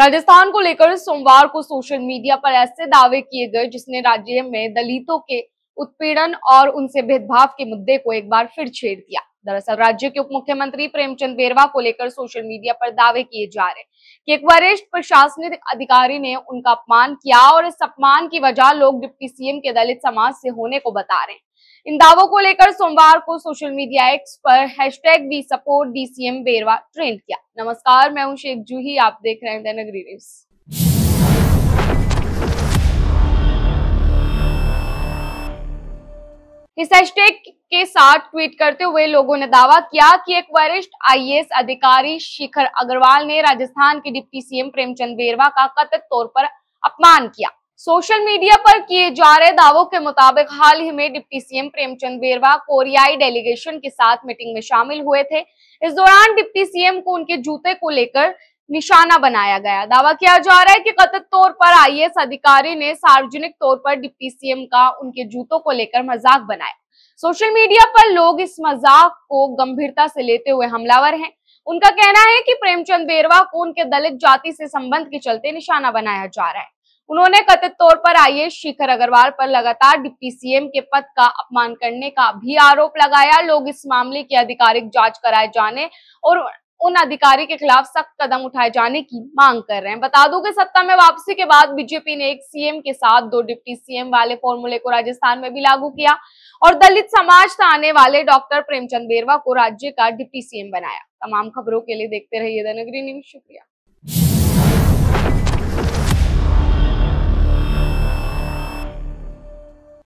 राजस्थान को लेकर सोमवार को सोशल मीडिया पर ऐसे दावे किए गए जिसने राज्य में दलितों के उत्पीड़न और उनसे भेदभाव के मुद्दे को एक बार फिर छेड़ दिया दरअसल राज्य के उप मुख्यमंत्री प्रेमचंद बेरवा को लेकर सोशल मीडिया पर दावे किए जा रहे कि एक वरिष्ठ प्रशासनिक अधिकारी ने उनका अपमान किया और इस अपमान की वजह लोग डिप्टी सीएम के दलित समाज से होने को बता रहे हैं इन दावों को लेकर सोमवार को सोशल मीडिया एक्स पर hashtag we support DCM Bairwa trend किया नमस्कार मैं हूं शेख जूही आप देख रहे हैं द नगरी न्यूज इस हैशटैग के साथ ट्वीट करते हुए लोगों ने दावा किया कि एक वरिष्ठ आईएएस अधिकारी शिखर अग्रवाल ने राजस्थान के डिप्टी सीएम प्रेमचंद बेरवा का कथित तौर पर अपमान किया सोशल मीडिया पर किए जा रहे दावों के मुताबिक हाल ही में डिप्टी सीएम प्रेमचंद बेरवा कोरियाई डेलीगेशन के साथ मीटिंग में शामिल हुए थे इस दौरान डिप्टी सीएम को उनके जूते को लेकर निशाना बनाया गया दावा किया जा रहा है कि कथित तौर पर आईएएस अधिकारी ने सार्वजनिक तौर पर डिप्टी सीएम का उनके जूतों को लेकर मजाक बनाया सोशल मीडिया पर लोग इस मजाक को गंभीरता से लेते हुए हमलावर हैं उनका कहना है कि प्रेमचंद बेरवा को उनके दलित जाति से संबंध के चलते निशाना बनाया जा रहा है उन्होंने कथित तौर पर आइए शिखर अग्रवाल पर लगातार डिप्टी सीएम के पद का अपमान करने का भी आरोप लगाया लोग इस मामले की आधिकारिक जांच कराए जाने और उन अधिकारी के खिलाफ सख्त कदम उठाए जाने की मांग कर रहे हैं बता दूं कि सत्ता में वापसी के बाद बीजेपी ने एक सीएम के साथ दो डिप्टी सीएम वाले फॉर्मूले को राजस्थान में भी लागू किया और दलित समाज से आने वाले डॉक्टर प्रेमचंद बेरवा को राज्य का डिप्टी सीएम बनाया तमाम खबरों के लिए देखते रहिए धनगरी न्यूज शुक्रिया